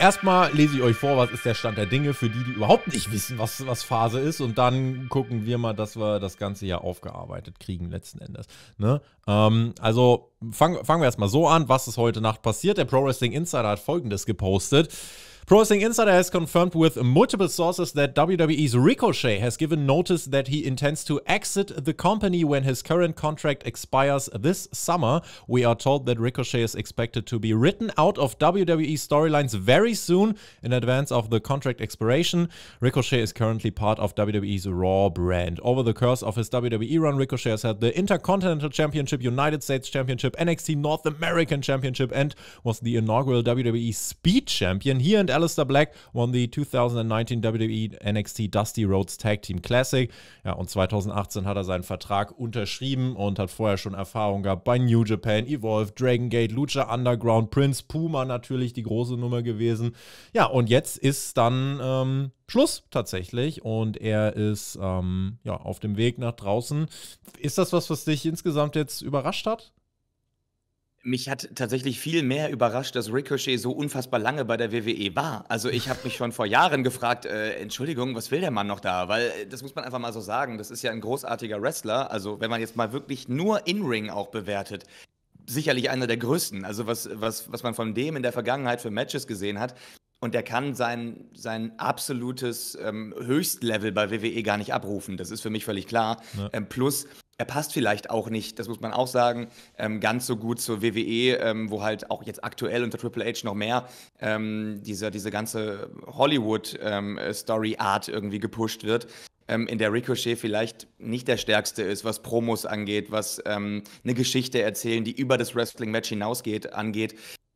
Erstmal lese ich euch vor, was ist der Stand der Dinge für die, die überhaupt nicht wissen, was, was Phase ist. Und dann gucken wir mal, dass wir das Ganze ja aufgearbeitet kriegen, letzten Endes. Ne? Ähm, also fang, fangen wir erstmal so an. Was ist heute Nacht passiert? Der Pro Wrestling Insider hat folgendes gepostet. Pro Wrestling Insider has confirmed with multiple sources that WWE's Ricochet has given notice that he intends to exit the company when his current contract expires this summer. We are told that Ricochet is expected to be written out of WWE storylines very soon in advance of the contract expiration. Ricochet is currently part of WWE's Raw brand. Over the course of his WWE run, Ricochet has had the Intercontinental Championship, United States Championship, NXT North American Championship, and was the inaugural WWE Speed Champion. Here and and Alistair Black won the 2019 WWE NXT Dusty Rhodes Tag Team Classic. Ja, und 2018 hat er seinen Vertrag unterschrieben und hat vorher schon Erfahrung gehabt bei New Japan, Evolve, Dragon Gate, Lucha Underground, Prince Puma natürlich die große Nummer gewesen. Ja, und jetzt ist dann ähm, Schluss tatsächlich und er ist ähm, ja, auf dem Weg nach draußen. Ist das was, was dich insgesamt jetzt überrascht hat? Mich hat tatsächlich viel mehr überrascht, dass Ricochet so unfassbar lange bei der WWE war. Also ich habe mich schon vor Jahren gefragt, äh, Entschuldigung, was will der Mann noch da? Weil äh, das muss man einfach mal so sagen, das ist ja ein großartiger Wrestler. Also wenn man jetzt mal wirklich nur In-Ring auch bewertet, sicherlich einer der größten. Also was, was, was man von dem in der Vergangenheit für Matches gesehen hat. Und der kann sein, sein absolutes ähm, Höchstlevel bei WWE gar nicht abrufen. Das ist für mich völlig klar. Ja. Ähm, plus, er passt vielleicht auch nicht, das muss man auch sagen, ähm, ganz so gut zur WWE, ähm, wo halt auch jetzt aktuell unter Triple H noch mehr ähm, diese, diese ganze Hollywood-Story-Art ähm, irgendwie gepusht wird, ähm, in der Ricochet vielleicht nicht der stärkste ist, was Promos angeht, was ähm, eine Geschichte erzählen, die über das Wrestling-Match hinausgeht, angeht.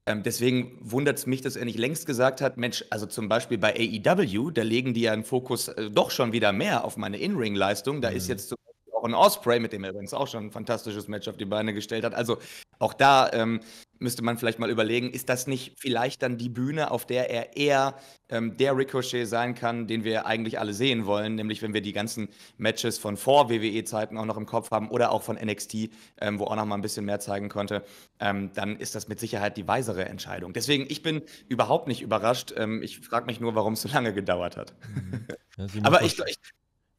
deswegen wundert es mich, dass er nicht längst gesagt hat, Mensch, also zum Beispiel bei AEW, da legen die ja einen Fokus äh, doch schon wieder mehr auf meine In-Ring-Leistung. Da mhm. ist jetzt so Con Osprey, mit dem er übrigens auch schon ein fantastisches Match auf die Beine gestellt hat. Also auch da ähm, müsste man vielleicht mal überlegen, ist das nicht vielleicht dann die Bühne, auf der er eher ähm, der Ricochet sein kann, den wir eigentlich alle sehen wollen, nämlich wenn wir die ganzen Matches von vor WWE-Zeiten auch noch im Kopf haben oder auch von NXT, ähm, wo auch noch mal ein bisschen mehr zeigen konnte, ähm, dann ist das mit Sicherheit die weisere Entscheidung. Deswegen, ich bin überhaupt nicht überrascht. Ähm, ich frage mich nur, warum es so lange gedauert hat. Mhm. Ja, Aber ich, ich,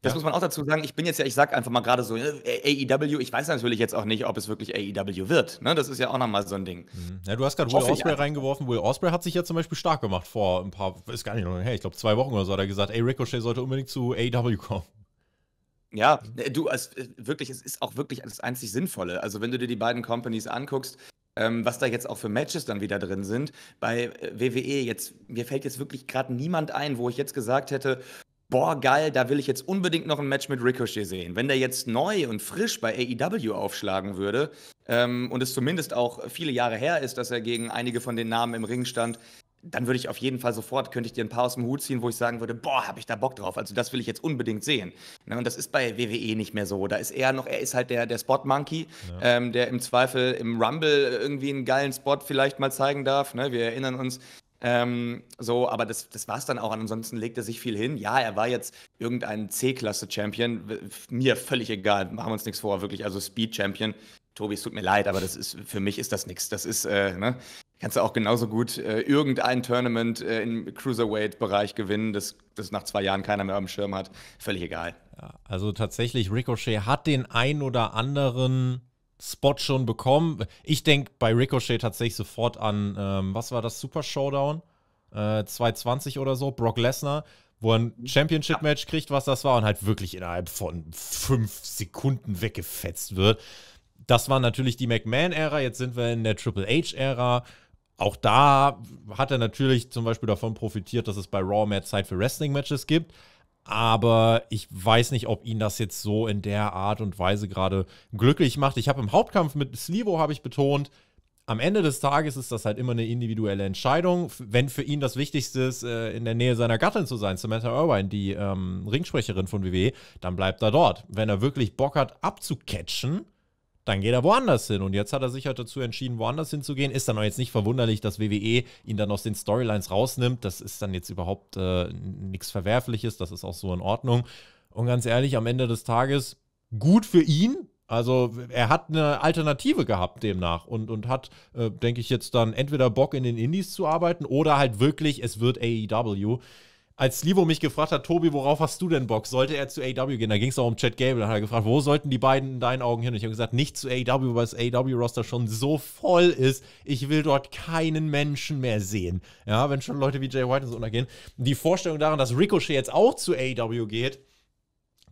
das ja. muss man auch dazu sagen. Ich bin jetzt ja, ich sag einfach mal gerade so äh, AEW. Ich weiß natürlich jetzt auch nicht, ob es wirklich AEW wird. Ne? Das ist ja auch nochmal so ein Ding. Mhm. Ja, du hast gerade Will Osprey reingeworfen. Will Osprey hat sich ja zum Beispiel stark gemacht vor ein paar, ist gar nicht noch, her, ich glaube zwei Wochen oder so, hat er gesagt, ey, Ricochet sollte unbedingt zu AEW kommen. Ja, äh, du, es, äh, wirklich, es ist auch wirklich das einzig Sinnvolle. Also, wenn du dir die beiden Companies anguckst, ähm, was da jetzt auch für Matches dann wieder drin sind. Bei WWE jetzt, mir fällt jetzt wirklich gerade niemand ein, wo ich jetzt gesagt hätte, boah, geil, da will ich jetzt unbedingt noch ein Match mit Ricochet sehen. Wenn der jetzt neu und frisch bei AEW aufschlagen würde ähm, und es zumindest auch viele Jahre her ist, dass er gegen einige von den Namen im Ring stand, dann würde ich auf jeden Fall sofort, könnte ich dir ein paar aus dem Hut ziehen, wo ich sagen würde, boah, habe ich da Bock drauf. Also das will ich jetzt unbedingt sehen. Ne, und das ist bei WWE nicht mehr so. Da ist er noch, er ist halt der, der Spot Monkey, ja. ähm, der im Zweifel im Rumble irgendwie einen geilen Spot vielleicht mal zeigen darf. Ne, wir erinnern uns ähm, so, aber das, das war es dann auch. Ansonsten legt er sich viel hin. Ja, er war jetzt irgendein C-Klasse-Champion. Mir völlig egal, machen wir uns nichts vor, wirklich. Also Speed-Champion. Tobi, es tut mir leid, aber das ist für mich ist das nichts. Das ist, äh, ne? Kannst du auch genauso gut äh, irgendein Tournament äh, im Cruiserweight-Bereich gewinnen, das, das nach zwei Jahren keiner mehr am Schirm hat. Völlig egal. Ja, also tatsächlich, Ricochet hat den ein oder anderen Spot schon bekommen. Ich denke bei Ricochet tatsächlich sofort an, ähm, was war das, Super Showdown äh, 220 oder so, Brock Lesnar, wo er ein Championship-Match kriegt, was das war, und halt wirklich innerhalb von fünf Sekunden weggefetzt wird. Das war natürlich die McMahon-Ära, jetzt sind wir in der Triple H-Ära. Auch da hat er natürlich zum Beispiel davon profitiert, dass es bei Raw mehr Zeit für Wrestling-Matches gibt aber ich weiß nicht, ob ihn das jetzt so in der Art und Weise gerade glücklich macht. Ich habe im Hauptkampf mit Slivo habe ich betont, am Ende des Tages ist das halt immer eine individuelle Entscheidung. Wenn für ihn das Wichtigste ist, äh, in der Nähe seiner Gattin zu sein, Samantha Irvine, die ähm, Ringsprecherin von WWE, dann bleibt er dort. Wenn er wirklich Bock hat, abzucatchen, dann geht er woanders hin. Und jetzt hat er sich halt dazu entschieden, woanders hinzugehen. Ist dann auch jetzt nicht verwunderlich, dass WWE ihn dann aus den Storylines rausnimmt. Das ist dann jetzt überhaupt äh, nichts Verwerfliches. Das ist auch so in Ordnung. Und ganz ehrlich, am Ende des Tages gut für ihn. Also er hat eine Alternative gehabt demnach und, und hat, äh, denke ich, jetzt dann entweder Bock in den Indies zu arbeiten oder halt wirklich, es wird AEW als Livo mich gefragt hat, Tobi, worauf hast du denn Bock? Sollte er zu AW gehen? Da ging es auch um Chad Gable. Da hat er gefragt, wo sollten die beiden in deinen Augen hin? ich habe gesagt, nicht zu AW, weil das AW-Roster schon so voll ist. Ich will dort keinen Menschen mehr sehen. Ja, wenn schon Leute wie Jay White und so untergehen. Die Vorstellung daran, dass Ricochet jetzt auch zu AW geht,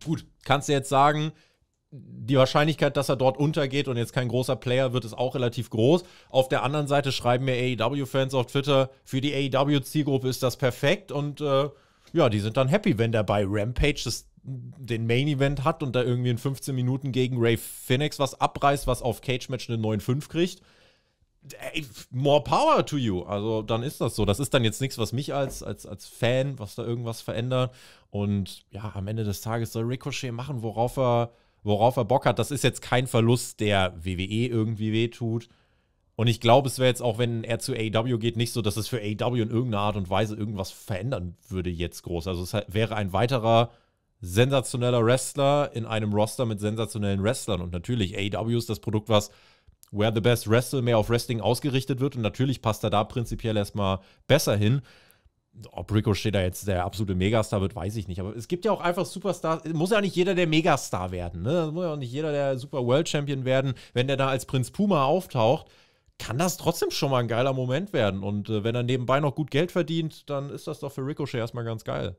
gut, kannst du jetzt sagen, die Wahrscheinlichkeit, dass er dort untergeht und jetzt kein großer Player wird, ist auch relativ groß. Auf der anderen Seite schreiben mir AEW-Fans auf Twitter, für die AEW-Zielgruppe ist das perfekt und äh, ja, die sind dann happy, wenn der bei Rampage das, den Main-Event hat und da irgendwie in 15 Minuten gegen Ray Phoenix was abreißt, was auf Cage-Match eine 9-5 kriegt. Ey, more power to you. Also dann ist das so. Das ist dann jetzt nichts, was mich als, als, als Fan, was da irgendwas verändert. Und ja, am Ende des Tages soll Ricochet machen, worauf er worauf er Bock hat. Das ist jetzt kein Verlust, der WWE irgendwie wehtut. Und ich glaube, es wäre jetzt auch, wenn er zu AEW geht, nicht so, dass es für AEW in irgendeiner Art und Weise irgendwas verändern würde jetzt groß. Also es wäre ein weiterer sensationeller Wrestler in einem Roster mit sensationellen Wrestlern. Und natürlich, AEW ist das Produkt, was Where the Best Wrestle mehr auf Wrestling ausgerichtet wird. Und natürlich passt er da prinzipiell erstmal besser hin ob Ricochet da jetzt der absolute Megastar wird, weiß ich nicht. Aber es gibt ja auch einfach Superstars. Muss ja nicht jeder der Megastar werden. Ne? Muss ja auch nicht jeder der Super World Champion werden. Wenn der da als Prinz Puma auftaucht, kann das trotzdem schon mal ein geiler Moment werden. Und äh, wenn er nebenbei noch gut Geld verdient, dann ist das doch für Ricochet erstmal ganz geil.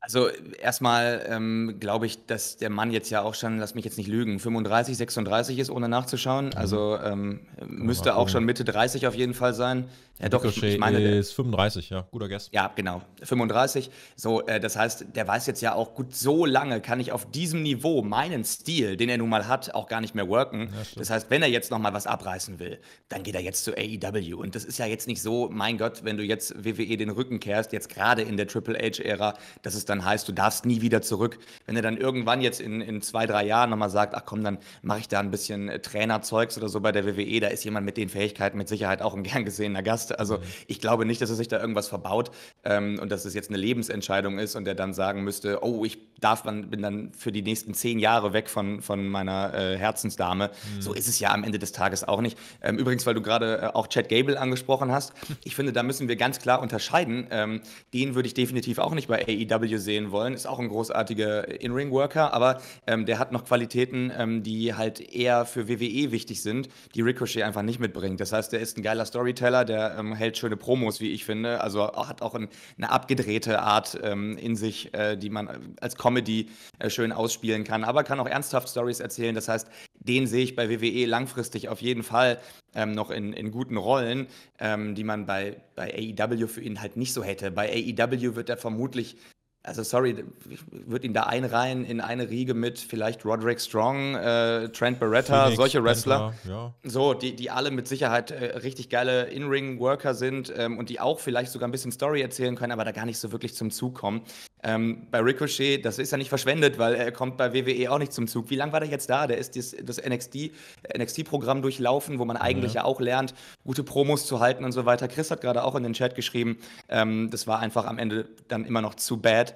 Also erstmal ähm, glaube ich, dass der Mann jetzt ja auch schon, lass mich jetzt nicht lügen, 35, 36 ist, ohne nachzuschauen. Mhm. Also ähm, müsste auch schon Mitte 30 auf jeden Fall sein. Ja, doch, Ricochet ich, meine, ist 35, ja, guter Guess. Ja, genau, 35. So, äh, das heißt, der weiß jetzt ja auch gut, so lange kann ich auf diesem Niveau meinen Stil, den er nun mal hat, auch gar nicht mehr worken. Ja, das heißt, wenn er jetzt noch mal was abreißen will, dann geht er jetzt zu AEW. Und das ist ja jetzt nicht so, mein Gott, wenn du jetzt WWE den Rücken kehrst, jetzt gerade in der Triple H-Ära, dass es dann heißt, du darfst nie wieder zurück. Wenn er dann irgendwann jetzt in, in zwei, drei Jahren nochmal sagt, ach komm, dann mache ich da ein bisschen äh, Trainerzeugs oder so bei der WWE, da ist jemand mit den Fähigkeiten mit Sicherheit auch ein gern gesehener Gast hast. Also mhm. ich glaube nicht, dass er sich da irgendwas verbaut ähm, und dass es jetzt eine Lebensentscheidung ist und er dann sagen müsste, oh, ich darf dann, bin dann für die nächsten zehn Jahre weg von, von meiner äh, Herzensdame. Mhm. So ist es ja am Ende des Tages auch nicht. Ähm, übrigens, weil du gerade äh, auch Chad Gable angesprochen hast, ich finde, da müssen wir ganz klar unterscheiden. Ähm, den würde ich definitiv auch nicht bei AEW sehen wollen. Ist auch ein großartiger In-Ring-Worker, aber ähm, der hat noch Qualitäten, ähm, die halt eher für WWE wichtig sind, die Ricochet einfach nicht mitbringt. Das heißt, der ist ein geiler Storyteller, der ähm, hält schöne Promos, wie ich finde. Also hat auch ein, eine abgedrehte Art ähm, in sich, äh, die man als Comedy äh, schön ausspielen kann, aber kann auch ernsthaft Stories erzählen. Das heißt, den sehe ich bei WWE langfristig auf jeden Fall ähm, noch in, in guten Rollen, ähm, die man bei, bei AEW für ihn halt nicht so hätte. Bei AEW wird er vermutlich also sorry, ich würde ihn da einreihen in eine Riege mit vielleicht Roderick Strong, äh, Trent Beretta, Phoenix, solche Wrestler. Penta, ja. So, die, die alle mit Sicherheit äh, richtig geile In-Ring-Worker sind ähm, und die auch vielleicht sogar ein bisschen Story erzählen können, aber da gar nicht so wirklich zum Zug kommen. Ähm, bei Ricochet, das ist ja nicht verschwendet, weil er kommt bei WWE auch nicht zum Zug. Wie lange war der jetzt da? Der ist das, das NXT-Programm NXT durchlaufen, wo man eigentlich ja. ja. auch lernt, gute Promos zu halten und so weiter. Chris hat gerade auch in den Chat geschrieben, ähm, das war einfach am Ende dann immer noch zu bad.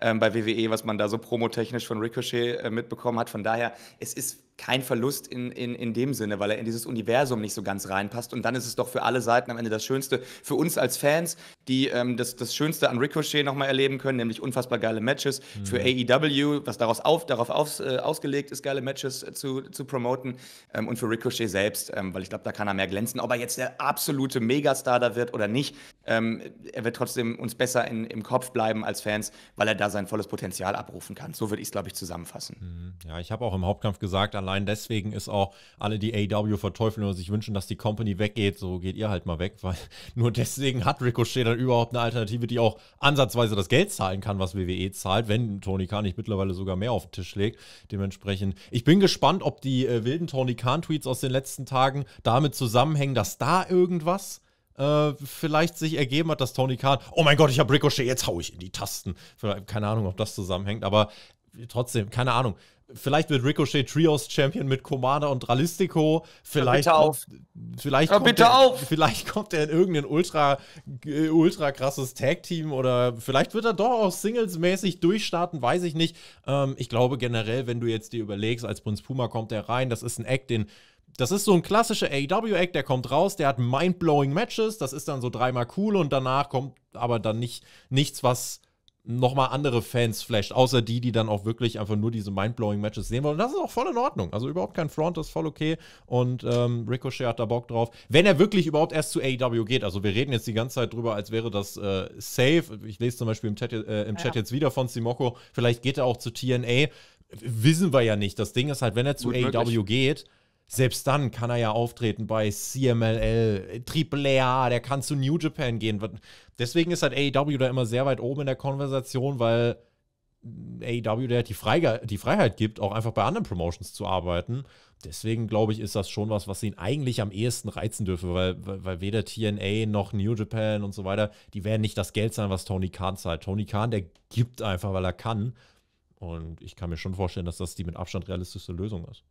ähm, bei WWE, was man da so promotechnisch von Ricochet äh, mitbekommen hat. Von daher, es ist kein Verlust in, in, in dem Sinne, weil er in dieses Universum nicht so ganz reinpasst. Und dann ist es doch für alle Seiten am Ende das Schönste, für uns als Fans, die ähm, das, das Schönste an Ricochet nochmal erleben können, nämlich unfassbar geile Matches. Mhm. Für AEW, was daraus auf, darauf aus, äh, ausgelegt ist, geile Matches äh, zu, zu promoten. Ähm, und für Ricochet selbst, ähm, weil ich glaube, da kann er mehr glänzen. Ob er jetzt der absolute Megastar da wird oder nicht, ähm, er wird trotzdem uns besser in, im Kopf bleiben als Fans, weil er da sein volles Potenzial abrufen kann. So würde ich es, glaube ich, zusammenfassen. Mhm. Ja, ich habe auch im Hauptkampf gesagt, allein deswegen ist auch alle, die AW verteufeln und sich wünschen, dass die Company weggeht, so geht ihr halt mal weg, weil nur deswegen hat Ricochet dann überhaupt eine Alternative, die auch ansatzweise das Geld zahlen kann, was WWE zahlt, wenn Tony Khan nicht mittlerweile sogar mehr auf den Tisch legt. Dementsprechend, ich bin gespannt, ob die äh, wilden Tony Khan-Tweets aus den letzten Tagen damit zusammenhängen, dass da irgendwas äh, vielleicht sich ergeben hat, dass Tony Khan, oh mein Gott, ich habe Ricochet, jetzt hau ich in die Tasten. Keine Ahnung, ob das zusammenhängt, aber trotzdem, keine Ahnung. Vielleicht wird Ricochet Trios Champion mit Commander und Dralistico. Vielleicht, bitte auf. vielleicht, bitte kommt der, vielleicht kommt er in irgendein ultra, äh, ultra krasses Tag-Team oder vielleicht wird er doch auch singlesmäßig durchstarten, weiß ich nicht. Ähm, ich glaube generell, wenn du jetzt dir überlegst, als Prinz Puma kommt er rein, das ist ein Act, den das ist so ein klassischer AEW-Act, der kommt raus, der hat mind-blowing Matches, das ist dann so dreimal cool und danach kommt aber dann nicht nichts, was nochmal andere Fans flasht, außer die, die dann auch wirklich einfach nur diese mind-blowing Matches sehen wollen. das ist auch voll in Ordnung. Also überhaupt kein Front, das ist voll okay. Und ähm, Ricochet hat da Bock drauf. Wenn er wirklich überhaupt erst zu AEW geht, also wir reden jetzt die ganze Zeit drüber, als wäre das äh, safe. Ich lese zum Beispiel im Chat, äh, im ja. jetzt wieder von Simoko, vielleicht geht er auch zu TNA. Wissen wir ja nicht. Das Ding ist halt, wenn er zu Gut, AEW geht, selbst dann kann er ja auftreten bei CMLL, AAA, der kann zu New Japan gehen. Deswegen ist halt AEW da immer sehr weit oben in der Konversation, weil AEW der die, Freige die Freiheit gibt, auch einfach bei anderen Promotions zu arbeiten. Deswegen glaube ich, ist das schon was, was ihn eigentlich am ehesten reizen dürfe, weil, weil, weil, weder TNA noch New Japan und so weiter, die werden nicht das Geld sein, was Tony Khan zahlt. Tony Khan, der gibt einfach, weil er kann. Und ich kann mir schon vorstellen, dass das die mit Abstand realistischste Lösung ist.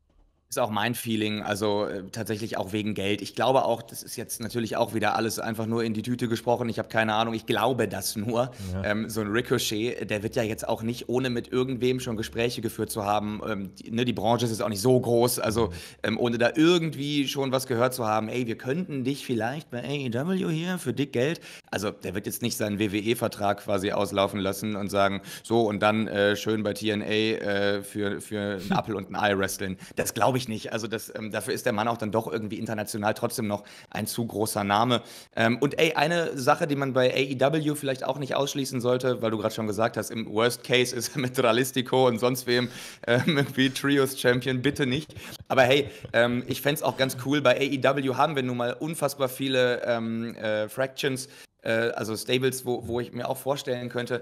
Ist auch mein Feeling, also äh, tatsächlich auch wegen Geld. Ich glaube auch, das ist jetzt natürlich auch wieder alles einfach nur in die Tüte gesprochen. Ich habe keine Ahnung, ich glaube das nur. Ja. Ähm, so ein Ricochet, der wird ja jetzt auch nicht, ohne mit irgendwem schon Gespräche geführt zu haben, ähm, die, ne, die Branche ist jetzt auch nicht so groß, also mhm. ähm, ohne da irgendwie schon was gehört zu haben, ey, wir könnten dich vielleicht bei AEW hier für dick Geld. Also der wird jetzt nicht seinen WWE-Vertrag quasi auslaufen lassen und sagen, so und dann äh, schön bei TNA äh, für, für einen Apple und ein Ei wresteln. Das glaube ich ich nicht. Also das, ähm, dafür ist der Mann auch dann doch irgendwie international trotzdem noch ein zu großer Name. Ähm, und ey, eine Sache, die man bei AEW vielleicht auch nicht ausschließen sollte, weil du gerade schon gesagt hast, im Worst Case ist er mit Realistico und sonst wem ähm, irgendwie Trios Champion, bitte nicht. Aber hey, ähm, ich fände es auch ganz cool, bei AEW haben wir nun mal unfassbar viele ähm, äh, Fractions, äh, also Stables, wo, wo ich mir auch vorstellen könnte,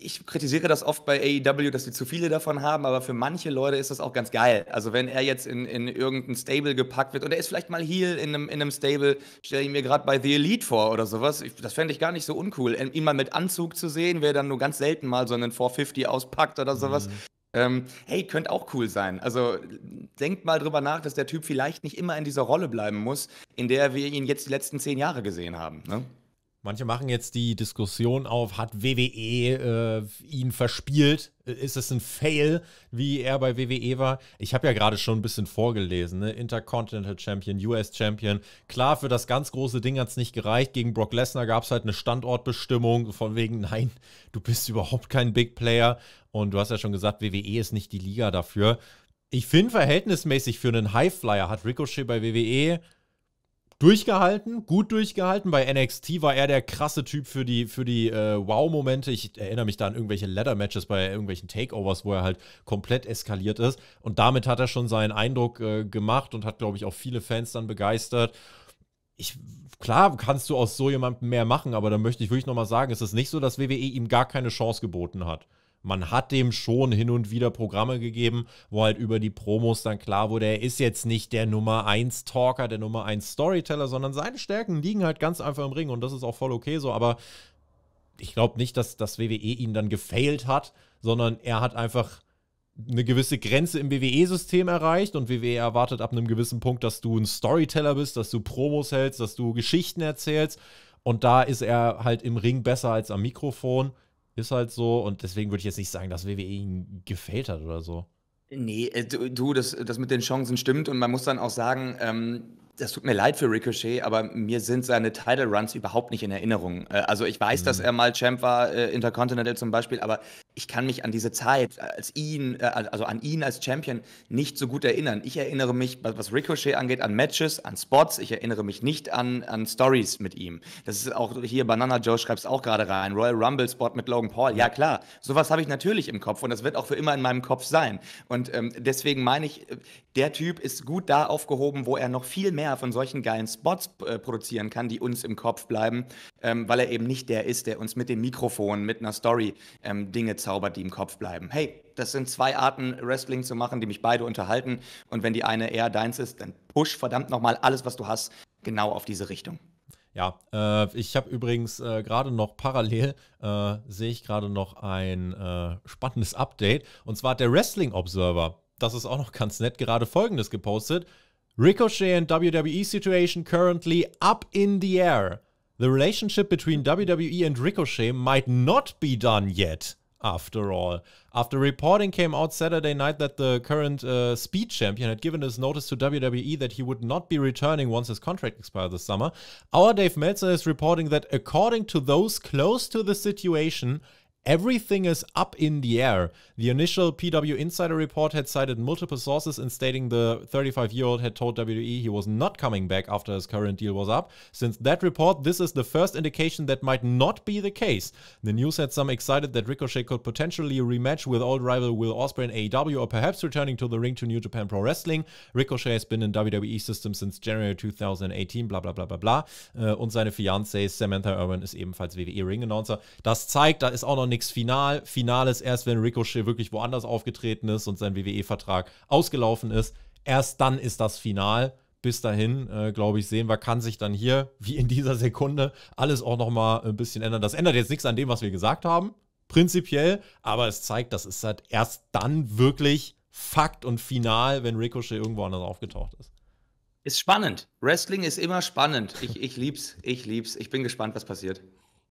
ich kritisiere das oft bei AEW, dass sie zu viele davon haben, aber für manche Leute ist das auch ganz geil. Also wenn er jetzt in, in irgendein Stable gepackt wird und er ist vielleicht mal Heel in einem, in einem Stable, stelle ich mir gerade bei The Elite vor oder sowas, ich, das fände ich gar nicht so uncool. Ihn mal mit Anzug zu sehen, wer dann nur ganz selten mal so einen 450 auspackt oder sowas. Mhm. Ähm, hey, könnte auch cool sein. Also denkt mal drüber nach, dass der Typ vielleicht nicht immer in dieser Rolle bleiben muss, in der wir ihn jetzt die letzten zehn Jahre gesehen haben. Ne? Manche machen jetzt die Diskussion auf, hat WWE äh, ihn verspielt? Ist es ein Fail, wie er bei WWE war? Ich habe ja gerade schon ein bisschen vorgelesen, ne? Intercontinental Champion, US Champion. Klar, für das ganz große Ding hat es nicht gereicht. Gegen Brock Lesnar gab es halt eine Standortbestimmung von wegen, nein, du bist überhaupt kein Big Player. Und du hast ja schon gesagt, WWE ist nicht die Liga dafür. Ich finde verhältnismäßig für einen Highflyer hat Ricochet bei WWE durchgehalten, gut durchgehalten. Bei NXT war er der krasse Typ für die, für die äh, Wow-Momente. Ich erinnere mich da an irgendwelche Ladder-Matches bei irgendwelchen Takeovers, wo er halt komplett eskaliert ist. Und damit hat er schon seinen Eindruck äh, gemacht und hat, glaube ich, auch viele Fans dann begeistert. Ich, klar kannst du aus so jemandem mehr machen, aber da möchte ich wirklich nochmal sagen, es ist nicht so, dass WWE ihm gar keine Chance geboten hat man hat dem schon hin und wieder Programme gegeben, wo halt über die Promos dann klar wurde, er ist jetzt nicht der Nummer 1 Talker, der Nummer 1 Storyteller, sondern seine Stärken liegen halt ganz einfach im Ring und das ist auch voll okay so, aber ich glaube nicht, dass das WWE ihn dann gefailt hat, sondern er hat einfach eine gewisse Grenze im WWE-System erreicht und WWE erwartet ab einem gewissen Punkt, dass du ein Storyteller bist, dass du Promos hältst, dass du Geschichten erzählst und da ist er halt im Ring besser als am Mikrofon ist halt so und deswegen würde ich jetzt nicht sagen, dass WWE ihn gefällt hat oder so. Nee, äh, du, das, das mit den Chancen stimmt und man muss dann auch sagen, ähm, das tut mir leid für Ricochet, aber mir sind seine Title Runs überhaupt nicht in Erinnerung. Äh, also ich weiß, mhm. dass er mal Champ war, äh, Intercontinental zum Beispiel, aber ich kann mich an diese Zeit äh, als ihn, äh, also an ihn als Champion nicht so gut erinnern. Ich erinnere mich, was Ricochet angeht, an Matches, an Spots. Ich erinnere mich nicht an, an Stories mit ihm. Das ist auch hier, Banana Joe schreibst auch gerade rein, Royal Rumble Spot mit Logan Paul. Ja klar, sowas habe ich natürlich im Kopf und das wird auch für immer in meinem Kopf sein. Und ähm, deswegen meine ich, äh, der Typ ist gut da aufgehoben, wo er noch viel mehr von solchen geilen Spots äh, produzieren kann, die uns im Kopf bleiben, ähm, weil er eben nicht der ist, der uns mit dem Mikrofon, mit einer Story ähm, Dinge Zauber, die im Kopf bleiben. Hey, das sind zwei Arten, Wrestling zu machen, die mich beide unterhalten. Und wenn die eine eher deins ist, dann push verdammt nochmal alles, was du hast, genau auf diese Richtung. Ja, äh, ich habe übrigens äh, gerade noch parallel, äh, sehe ich gerade noch ein äh, spannendes Update. Und zwar hat der Wrestling Observer, das ist auch noch ganz nett, gerade folgendes gepostet. Ricochet and WWE situation currently up in the air. The relationship between WWE and Ricochet might not be done yet. after all. After reporting came out Saturday night that the current uh, speed champion had given his notice to WWE that he would not be returning once his contract expired this summer, our Dave Meltzer is reporting that according to those close to the situation, Everything is up in the air. The initial PW Insider report had cited multiple sources in stating the 35 year old had told WWE he was not coming back after his current deal was up. Since that report, this is the first indication that might not be the case. The news had some excited that Ricochet could potentially rematch with old rival Will Ospreay in AEW or perhaps returning to the ring to New Japan Pro Wrestling. Ricochet has been in WWE system since January 2018, Blah blah blah blah bla. Uh, und seine Fiancée Samantha Irwin ist ebenfalls WWE Ring Announcer. Das zeigt, da ist auch noch nichts final. Final ist erst, wenn Ricochet wirklich woanders aufgetreten ist und sein WWE-Vertrag ausgelaufen ist. Erst dann ist das Final. Bis dahin, äh, glaube ich, sehen wir, kann sich dann hier, wie in dieser Sekunde, alles auch nochmal ein bisschen ändern. Das ändert jetzt nichts an dem, was wir gesagt haben, prinzipiell, aber es zeigt, das ist halt erst dann wirklich Fakt und final, wenn Ricochet irgendwo anders aufgetaucht ist. Ist spannend. Wrestling ist immer spannend. Ich, ich lieb's, ich lieb's. Ich bin gespannt, was passiert.